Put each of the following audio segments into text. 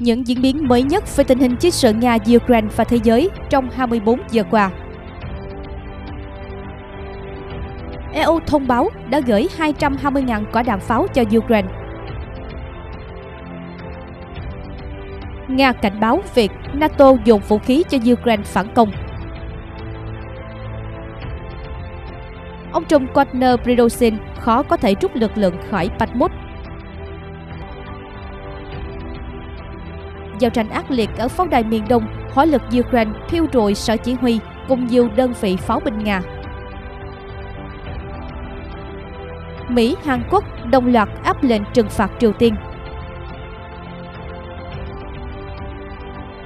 những diễn biến mới nhất về tình hình chiến sự Nga-Ukraine và thế giới trong 24 giờ qua. EU thông báo đã gửi 220.000 quả đạn pháo cho Ukraine. Nga cảnh báo việc NATO dùng vũ khí cho Ukraine phản công. Ông Trump Quadner Bridolin khó có thể rút lực lượng khỏi Bakhmut Giao tranh ác liệt ở pháo đài miền Đông, hỏa lực Ukraine thiêu rụi sở chỉ huy cùng nhiều đơn vị pháo binh Nga. Mỹ, Hàn Quốc đồng loạt áp lệnh trừng phạt Triều Tiên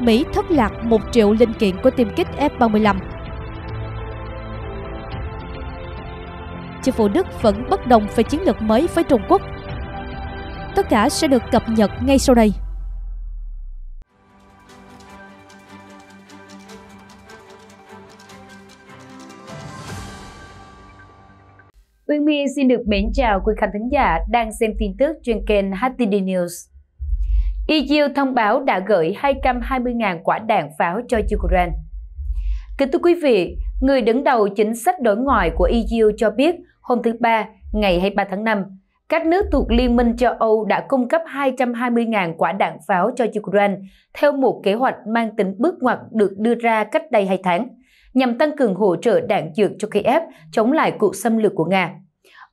Mỹ thất lạc 1 triệu linh kiện của tiêm kích F-35 Chính phủ Đức vẫn bất đồng về chiến lược mới với Trung Quốc Tất cả sẽ được cập nhật ngay sau đây Quyên My xin được mến chào quý khán thính giả đang xem tin tức trên kênh HTD News. EU thông báo đã gửi 220.000 quả đạn pháo cho Ukraine. Kính thưa quý vị, người đứng đầu chính sách đối ngoại của EU cho biết hôm thứ Ba, ngày 23 tháng 5, các nước thuộc Liên minh châu Âu đã cung cấp 220.000 quả đạn pháo cho Ukraine theo một kế hoạch mang tính bước ngoặt được đưa ra cách đây 2 tháng, nhằm tăng cường hỗ trợ đạn dược cho Kiev chống lại cuộc xâm lược của Nga.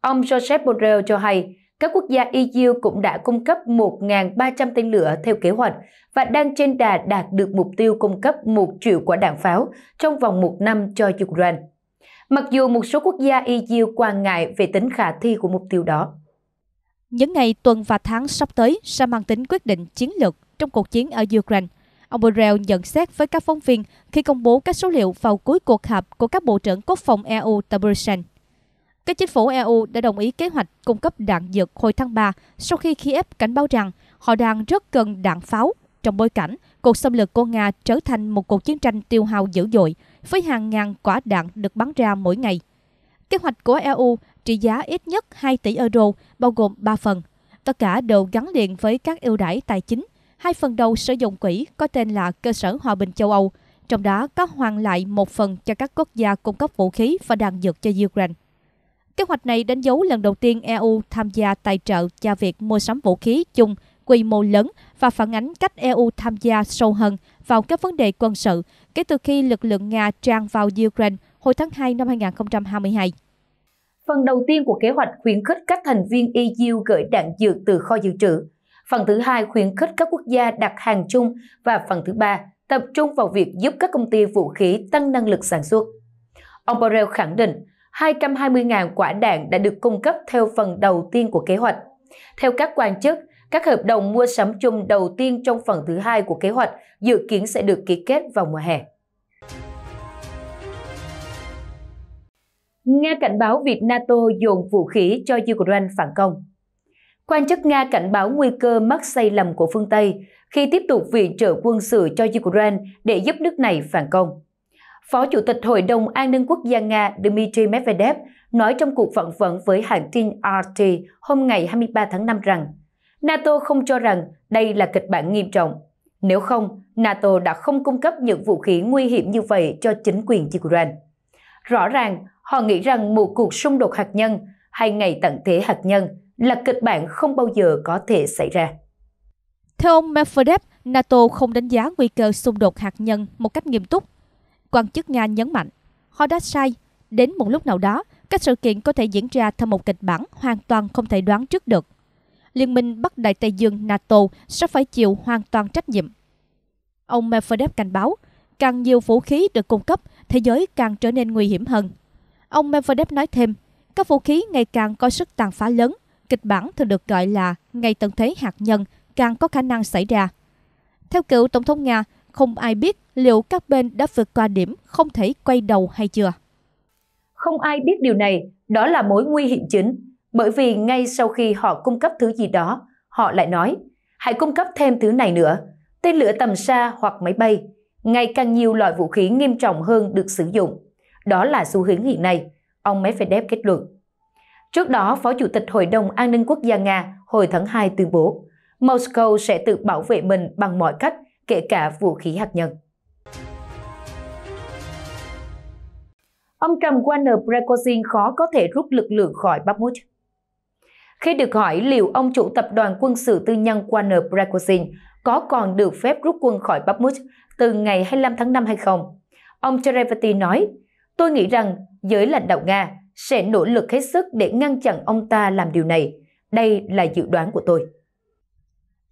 Ông Joseph Borrell cho hay, các quốc gia EU cũng đã cung cấp 1.300 tên lửa theo kế hoạch và đang trên đà đạt được mục tiêu cung cấp 1 triệu quả đạn pháo trong vòng một năm cho Ukraine. Mặc dù một số quốc gia EU quan ngại về tính khả thi của mục tiêu đó. Những ngày, tuần và tháng sắp tới sẽ mang tính quyết định chiến lược trong cuộc chiến ở Ukraine. Ông Borrell nhận xét với các phóng viên khi công bố các số liệu vào cuối cuộc họp của các bộ trưởng quốc phòng EU tại Brussels. Các chính phủ EU đã đồng ý kế hoạch cung cấp đạn dược hồi tháng 3 sau khi Kiev cảnh báo rằng họ đang rất cần đạn pháo trong bối cảnh cuộc xâm lược của Nga trở thành một cuộc chiến tranh tiêu hao dữ dội với hàng ngàn quả đạn được bắn ra mỗi ngày. Kế hoạch của EU trị giá ít nhất 2 tỷ euro, bao gồm 3 phần. Tất cả đều gắn liền với các ưu đãi tài chính. Hai phần đầu sử dụng quỹ có tên là Cơ sở Hòa bình châu Âu, trong đó có hoàn lại một phần cho các quốc gia cung cấp vũ khí và đạn dược cho Ukraine. Kế hoạch này đánh dấu lần đầu tiên EU tham gia tài trợ cho việc mua sắm vũ khí chung quy mô lớn và phản ánh cách EU tham gia sâu hơn vào các vấn đề quân sự kể từ khi lực lượng Nga trang vào Ukraine hồi tháng 2 năm 2022. Phần đầu tiên của kế hoạch khuyến khích các thành viên EU gửi đạn dược từ kho dự trữ. Phần thứ hai khuyến khích các quốc gia đặt hàng chung và phần thứ ba tập trung vào việc giúp các công ty vũ khí tăng năng lực sản xuất. Ông Borrell khẳng định 220.000 quả đạn đã được cung cấp theo phần đầu tiên của kế hoạch. Theo các quan chức, các hợp đồng mua sắm chung đầu tiên trong phần thứ hai của kế hoạch dự kiến sẽ được ký kết vào mùa hè. Nga cảnh báo việc NATO dồn vũ khí cho Ukraine phản công. Quan chức Nga cảnh báo nguy cơ mắc sai lầm của phương Tây khi tiếp tục viện trợ quân sự cho Ukraine để giúp nước này phản công. Phó Chủ tịch Hội đồng An ninh Quốc gia Nga Dmitry Medvedev nói trong cuộc phỏng vấn với hãng tin RT hôm ngày 23 tháng 5 rằng NATO không cho rằng đây là kịch bản nghiêm trọng. Nếu không, NATO đã không cung cấp những vũ khí nguy hiểm như vậy cho chính quyền Ukraine. Rõ ràng, họ nghĩ rằng một cuộc xung đột hạt nhân hay ngày tận thế hạt nhân là kịch bản không bao giờ có thể xảy ra. Theo ông Medvedev, NATO không đánh giá nguy cơ xung đột hạt nhân một cách nghiêm túc Quan chức Nga nhấn mạnh, họ đã sai. Đến một lúc nào đó, các sự kiện có thể diễn ra theo một kịch bản hoàn toàn không thể đoán trước được. Liên minh Bắc Đại Tây Dương NATO sẽ phải chịu hoàn toàn trách nhiệm. Ông Medvedev cảnh báo, càng nhiều vũ khí được cung cấp, thế giới càng trở nên nguy hiểm hơn. Ông Medvedev nói thêm, các vũ khí ngày càng có sức tàn phá lớn, kịch bản thường được gọi là ngày tận thế hạt nhân càng có khả năng xảy ra. Theo cựu Tổng thống Nga, không ai biết liệu các bên đã vượt qua điểm không thể quay đầu hay chưa. Không ai biết điều này, đó là mối nguy hiểm chính, bởi vì ngay sau khi họ cung cấp thứ gì đó, họ lại nói, hãy cung cấp thêm thứ này nữa, tên lửa tầm xa hoặc máy bay, ngày càng nhiều loại vũ khí nghiêm trọng hơn được sử dụng. Đó là xu hướng hiện nay, ông Medvedev kết luận. Trước đó, Phó Chủ tịch Hội đồng An ninh Quốc gia Nga hồi tháng 2 tuyên bố, Moscow sẽ tự bảo vệ mình bằng mọi cách – kể cả vũ khí hạt nhân. Ông Trump, Warner Prigozhin khó có thể rút lực lượng khỏi Bakhmut. Khi được hỏi liệu ông chủ tập đoàn quân sự tư nhân Warner Prigozhin có còn được phép rút quân khỏi Bakhmut từ ngày 25 tháng 5 hay không, ông Cherevati nói, tôi nghĩ rằng giới lãnh đạo Nga sẽ nỗ lực hết sức để ngăn chặn ông ta làm điều này. Đây là dự đoán của tôi.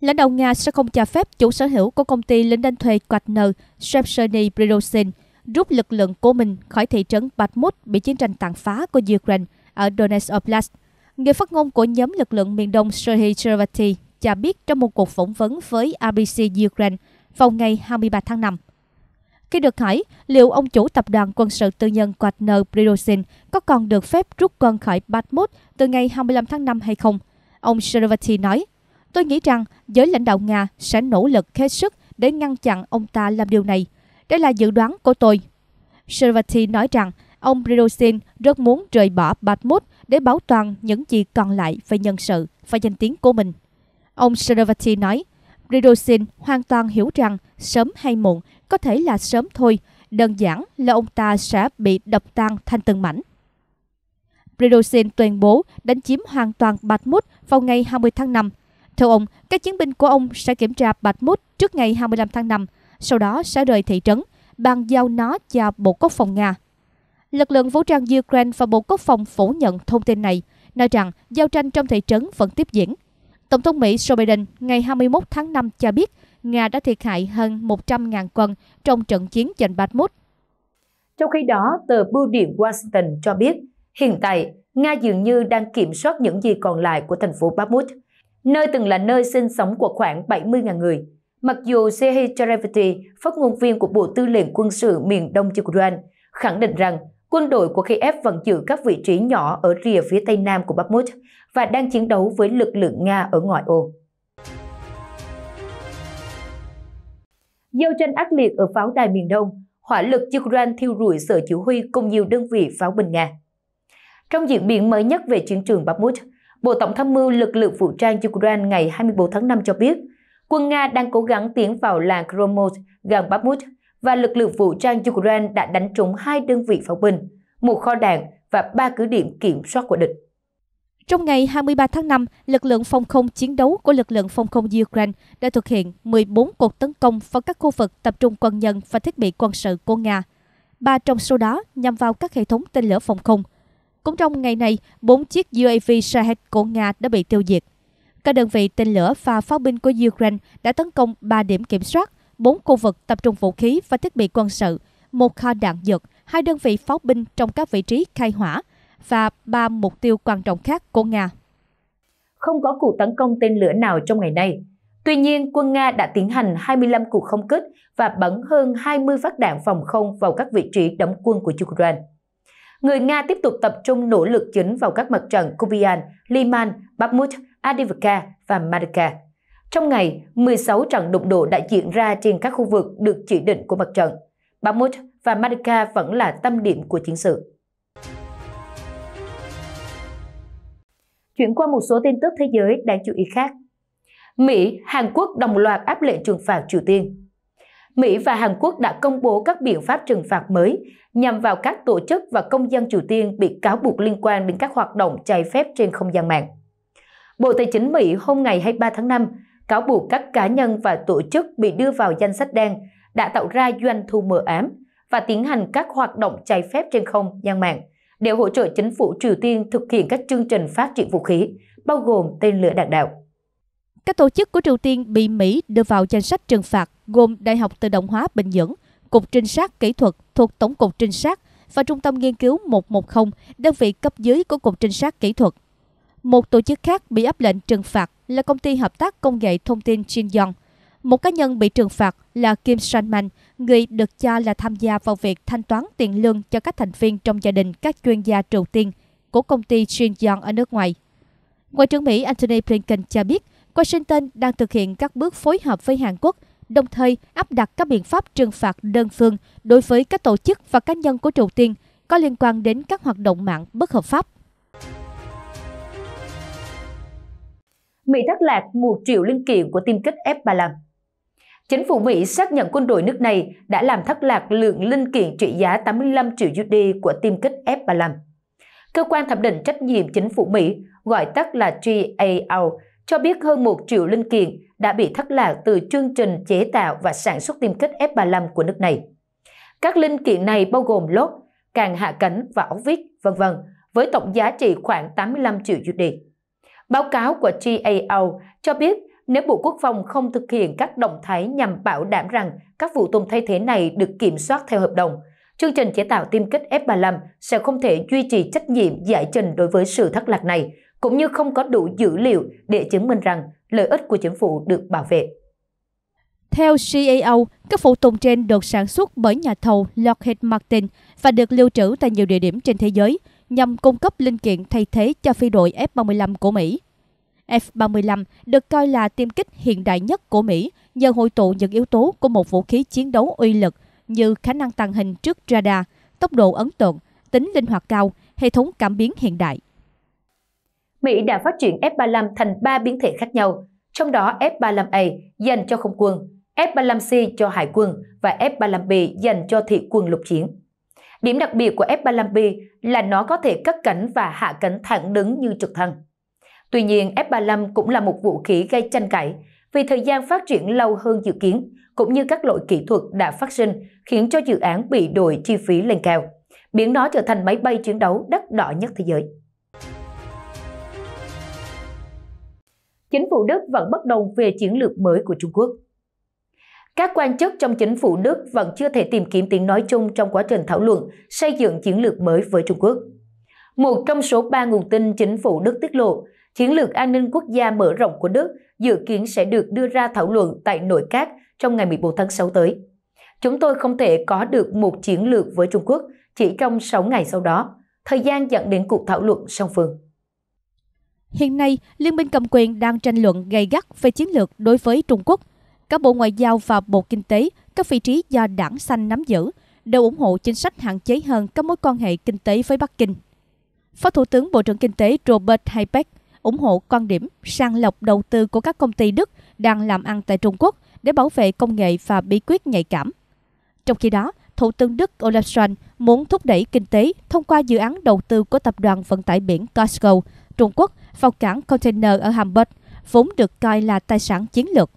Lãnh đạo Nga sẽ không cho phép chủ sở hữu của công ty lính đánh thuê Wagner Shevcheny Prigozhin rút lực lượng của mình khỏi thị trấn Bakhmut bị chiến tranh tàn phá của Ukraine ở Donetsk Oblast. Người phát ngôn của nhóm lực lượng miền đông Serhiy Chervaty cho biết trong một cuộc phỏng vấn với ABC Ukraine vào ngày 23 tháng 5. Khi được hỏi liệu ông chủ tập đoàn quân sự tư nhân Wagner Prigozhin có còn được phép rút quân khỏi Bakhmut từ ngày 25 tháng 5 hay không, ông Chervaty nói – Tôi nghĩ rằng giới lãnh đạo Nga sẽ nỗ lực hết sức để ngăn chặn ông ta làm điều này. Đây là dự đoán của tôi. Servati nói rằng ông Prigozhin rất muốn rời bỏ Bakhmut để bảo toàn những gì còn lại về nhân sự và danh tiếng của mình. Ông Servati nói, Prigozhin hoàn toàn hiểu rằng sớm hay muộn, có thể là sớm thôi, đơn giản là ông ta sẽ bị đập tan thành từng mảnh. Prigozhin tuyên bố đánh chiếm hoàn toàn Bakhmut vào ngày 20 tháng 5 theo ông, các chiến binh của ông sẽ kiểm tra Bakhmut trước ngày 25 tháng 5, sau đó sẽ rời thị trấn, bàn giao nó cho Bộ Quốc phòng Nga. Lực lượng vũ trang Ukraine và Bộ Quốc phòng phủ nhận thông tin này, nói rằng giao tranh trong thị trấn vẫn tiếp diễn. Tổng thống Mỹ Joe Biden ngày 21 tháng 5 cho biết Nga đã thiệt hại hơn 100.000 quân trong trận chiến giành Bakhmut. Trong khi đó, tờ Bưu điện Washington cho biết hiện tại Nga dường như đang kiểm soát những gì còn lại của thành phố Bakhmut – nơi từng là nơi sinh sống của khoảng 70.000 người. Mặc dù Sehi Charevati, phát ngôn viên của Bộ Tư lệnh Quân sự miền Đông Ukraine, khẳng định rằng quân đội của Kiev vẫn giữ các vị trí nhỏ ở rìa phía tây nam của Bakhmut và đang chiến đấu với lực lượng Nga ở ngoại ô. Giao tranh ác liệt ở pháo đài miền Đông, hỏa lực Ukraine thiêu rụi sở chỉ huy cùng nhiều đơn vị pháo binh Nga. Trong diễn biến mới nhất về chiến trường Bakhmut, Bộ Tổng tham mưu lực lượng vũ trang Ukraine ngày 24 tháng 5 cho biết, quân Nga đang cố gắng tiến vào làng Kromos gần Bakhmut và lực lượng vũ trang Ukraine đã đánh trúng hai đơn vị pháo binh, một kho đạn và ba cứ điểm kiểm soát của địch. Trong ngày 23 tháng 5, lực lượng phòng không chiến đấu của lực lượng phòng không Ukraine đã thực hiện 14 cuộc tấn công vào các khu vực tập trung quân nhân và thiết bị quân sự của Nga. Ba trong số đó nhằm vào các hệ thống tên lửa phòng không – cũng trong ngày này, bốn chiếc UAV Shahed của Nga đã bị tiêu diệt. Các đơn vị tên lửa và pháo binh của Ukraine đã tấn công 3 điểm kiểm soát, 4 khu vực tập trung vũ khí và thiết bị quân sự, một kho đạn dược, hai đơn vị pháo binh trong các vị trí khai hỏa và ba mục tiêu quan trọng khác của Nga. Không có cuộc tấn công tên lửa nào trong ngày nay. Tuy nhiên, quân Nga đã tiến hành 25 cuộc không kích và bắn hơn 20 phát đạn phòng không vào các vị trí đóng quân của Ukraine người Nga tiếp tục tập trung nỗ lực chính vào các mặt trận Kubian, Liman, Bakhmut, Adivka và Marika. Trong ngày, 16 trận đụng độ đã diễn ra trên các khu vực được chỉ định của mặt trận. Bakhmut và Marika vẫn là tâm điểm của chiến sự. Chuyển qua một số tin tức thế giới đáng chú ý khác. Mỹ, Hàn Quốc đồng loạt áp lệnh trừng phạt Triều Tiên. Mỹ và Hàn Quốc đã công bố các biện pháp trừng phạt mới nhằm vào các tổ chức và công dân Triều Tiên bị cáo buộc liên quan đến các hoạt động trái phép trên không gian mạng. Bộ Tài chính Mỹ hôm ngày 23 tháng 5 cáo buộc các cá nhân và tổ chức bị đưa vào danh sách đen đã tạo ra doanh thu mờ ám và tiến hành các hoạt động trái phép trên không gian mạng để hỗ trợ chính phủ Triều Tiên thực hiện các chương trình phát triển vũ khí, bao gồm tên lửa đạn đạo. Các tổ chức của Triều Tiên bị Mỹ đưa vào danh sách trừng phạt gồm Đại học Tự động hóa Bình Nhưỡng, Cục Trinh sát Kỹ thuật thuộc Tổng cục Trinh sát và Trung tâm Nghiên cứu 110, đơn vị cấp dưới của Cục Trinh sát Kỹ thuật. Một tổ chức khác bị áp lệnh trừng phạt là Công ty Hợp tác Công nghệ Thông tin Shinyon. Một cá nhân bị trừng phạt là Kim Sanman, người được cho là tham gia vào việc thanh toán tiền lương cho các thành viên trong gia đình các chuyên gia Triều Tiên của công ty Shinyon ở nước ngoài. Ngoại trưởng Mỹ Antony Blinken cho biết Washington đang thực hiện các bước phối hợp với Hàn Quốc, đồng thời áp đặt các biện pháp trừng phạt đơn phương đối với các tổ chức và cá nhân của Triều Tiên có liên quan đến các hoạt động mạng bất hợp pháp. Mỹ thất lạc 1 triệu linh kiện của tiêm kích F-35 Chính phủ Mỹ xác nhận quân đội nước này đã làm thất lạc lượng linh kiện trị giá 85 triệu USD của tiêm kích F-35. Cơ quan thẩm định trách nhiệm chính phủ Mỹ, gọi tắt là GAO, cho biết hơn 1 triệu linh kiện đã bị thất lạc từ chương trình chế tạo và sản xuất tiêm kích F-35 của nước này. Các linh kiện này bao gồm lốp, càng hạ cánh và ống vít, vân vân, với tổng giá trị khoảng 85 triệu USD. Báo cáo của GAO cho biết nếu Bộ Quốc phòng không thực hiện các động thái nhằm bảo đảm rằng các vụ tôm thay thế này được kiểm soát theo hợp đồng, chương trình chế tạo tiêm kích F-35 sẽ không thể duy trì trách nhiệm giải trình đối với sự thất lạc này, cũng như không có đủ dữ liệu để chứng minh rằng lợi ích của chính phủ được bảo vệ. Theo CAO, các phụ tùng trên được sản xuất bởi nhà thầu Lockheed Martin và được lưu trữ tại nhiều địa điểm trên thế giới nhằm cung cấp linh kiện thay thế cho phi đội F-35 của Mỹ. F-35 được coi là tiêm kích hiện đại nhất của Mỹ nhờ hội tụ những yếu tố của một vũ khí chiến đấu uy lực như khả năng tàng hình trước radar, tốc độ ấn tượng, tính linh hoạt cao, hệ thống cảm biến hiện đại. Mỹ đã phát triển F-35 thành 3 biến thể khác nhau, trong đó F-35A dành cho không quân, F-35C cho hải quân và F-35B dành cho thị quân lục chiến. Điểm đặc biệt của F-35B là nó có thể cất cánh và hạ cánh thẳng đứng như trực thăng. Tuy nhiên, F-35 cũng là một vũ khí gây tranh cãi vì thời gian phát triển lâu hơn dự kiến, cũng như các lỗi kỹ thuật đã phát sinh khiến cho dự án bị đội chi phí lên cao, biến nó trở thành máy bay chiến đấu đắt đỏ nhất thế giới. chính phủ Đức vẫn bất đồng về chiến lược mới của Trung Quốc. Các quan chức trong chính phủ Đức vẫn chưa thể tìm kiếm tiếng nói chung trong quá trình thảo luận xây dựng chiến lược mới với Trung Quốc. Một trong số ba nguồn tin chính phủ Đức tiết lộ, chiến lược an ninh quốc gia mở rộng của Đức dự kiến sẽ được đưa ra thảo luận tại nội các trong ngày 14 tháng 6 tới. Chúng tôi không thể có được một chiến lược với Trung Quốc chỉ trong 6 ngày sau đó, thời gian dẫn đến cuộc thảo luận song phương. Hiện nay, liên minh cầm quyền đang tranh luận gay gắt về chiến lược đối với Trung Quốc. Các bộ ngoại giao và bộ kinh tế, các vị trí do đảng xanh nắm giữ, đều ủng hộ chính sách hạn chế hơn các mối quan hệ kinh tế với Bắc Kinh. Phó Thủ tướng Bộ trưởng Kinh tế Robert Habeck ủng hộ quan điểm sang lọc đầu tư của các công ty Đức đang làm ăn tại Trung Quốc để bảo vệ công nghệ và bí quyết nhạy cảm. Trong khi đó, Thủ tướng Đức Olaf Scholz muốn thúc đẩy kinh tế thông qua dự án đầu tư của tập đoàn vận tải biển Costco Trung Quốc vào cảng container ở Hamburg, vốn được coi là tài sản chiến lược.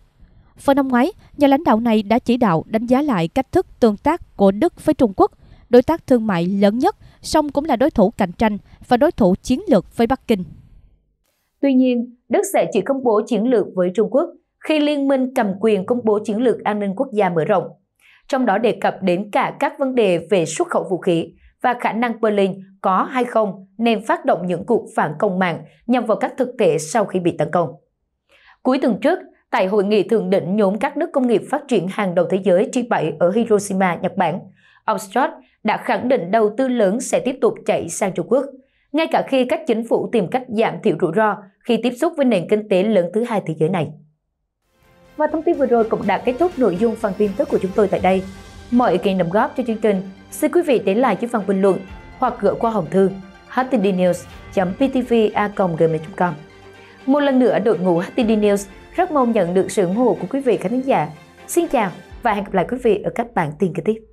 Vào năm ngoái, nhà lãnh đạo này đã chỉ đạo đánh giá lại cách thức tương tác của Đức với Trung Quốc, đối tác thương mại lớn nhất, song cũng là đối thủ cạnh tranh và đối thủ chiến lược với Bắc Kinh. Tuy nhiên, Đức sẽ chỉ công bố chiến lược với Trung Quốc khi liên minh cầm quyền công bố chiến lược an ninh quốc gia mở rộng, trong đó đề cập đến cả các vấn đề về xuất khẩu vũ khí, và khả năng Berlin có hay không nên phát động những cuộc phản công mạng nhằm vào các thực thể sau khi bị tấn công. Cuối tuần trước, tại hội nghị thượng đỉnh nhóm các nước công nghiệp phát triển hàng đầu thế giới G7 ở Hiroshima, Nhật Bản, ông Scott đã khẳng định đầu tư lớn sẽ tiếp tục chạy sang Trung Quốc, ngay cả khi các chính phủ tìm cách giảm thiểu rủi ro khi tiếp xúc với nền kinh tế lớn thứ hai thế giới này. Và thông tin vừa rồi cũng đã kết thúc nội dung phần tin tức của chúng tôi tại đây. Mọi ý kiến đóng góp cho chương trình Xin quý vị đến lại dưới phần bình luận hoặc gửi qua hòm thư htdnews ptva com Một lần nữa, đội ngũ HTD News rất mong nhận được sự ủng hộ của quý vị khán giả. Xin chào và hẹn gặp lại quý vị ở các bản tin kế tiếp.